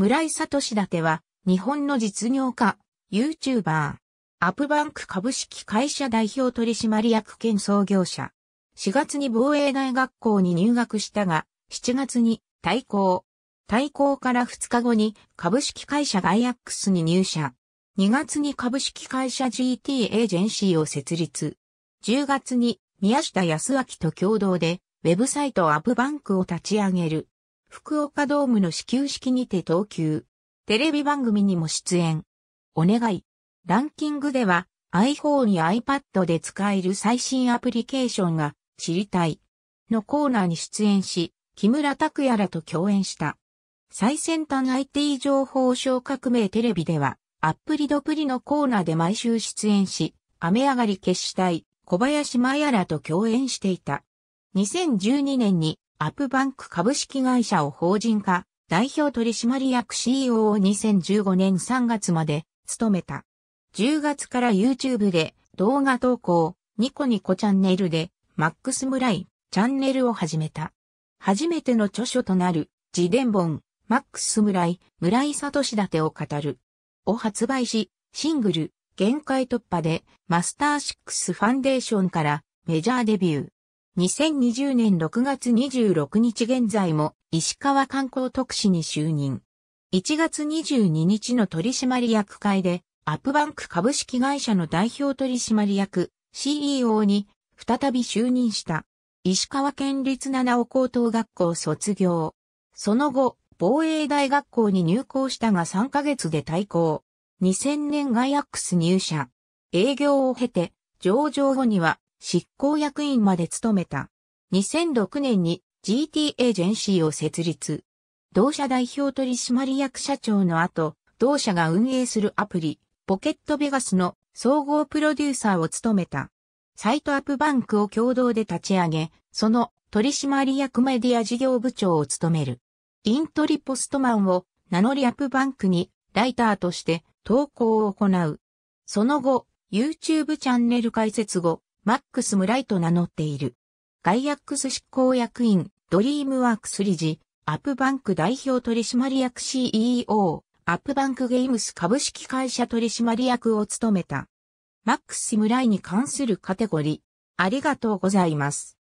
村井聡立ては、日本の実業家、YouTuber、アップバンク株式会社代表取締役兼創業者。4月に防衛大学校に入学したが、7月に対抗。対抗から2日後に株式会社ガイアックスに入社。2月に株式会社 GT エージェンシーを設立。10月に宮下康明と共同でウェブサイトアップバンクを立ち上げる。福岡ドームの始球式にて投球。テレビ番組にも出演。お願い。ランキングでは iPhone や iPad で使える最新アプリケーションが知りたい。のコーナーに出演し、木村拓也らと共演した。最先端 IT 情報省革命テレビでは、アップリドプリのコーナーで毎週出演し、雨上がり決死隊、小林麻也らと共演していた。2012年にアップバンク株式会社を法人化、代表取締役 CEO を2015年3月まで務めた。10月から YouTube で動画投稿、ニコニコチャンネルでマックスムライチャンネルを始めた。初めての著書となる自伝本マックス村井、村井聡立てを語る。を発売し、シングル、限界突破で、マスター6ファンデーションからメジャーデビュー。2020年6月26日現在も石川観光特使に就任。1月22日の取締役会で、アップバンク株式会社の代表取締役 CEO に再び就任した。石川県立七尾高等学校卒業。その後、防衛大学校に入校したが3ヶ月で退校。2000年ガイアックス入社。営業を経て、上場後には執行役員まで務めた。2006年に GTA ジェンシーを設立。同社代表取締役社長の後、同社が運営するアプリ、ポケットベガスの総合プロデューサーを務めた。サイトアップバンクを共同で立ち上げ、その取締役メディア事業部長を務める。イントリポストマンを名乗りアップバンクにライターとして投稿を行う。その後、YouTube チャンネル開設後、マックス・ムライと名乗っている。ガイアックス執行役員、ドリームワークス理事、アップバンク代表取締役 CEO、アップバンクゲームス株式会社取締役を務めた。マックス・ムライに関するカテゴリー。ありがとうございます。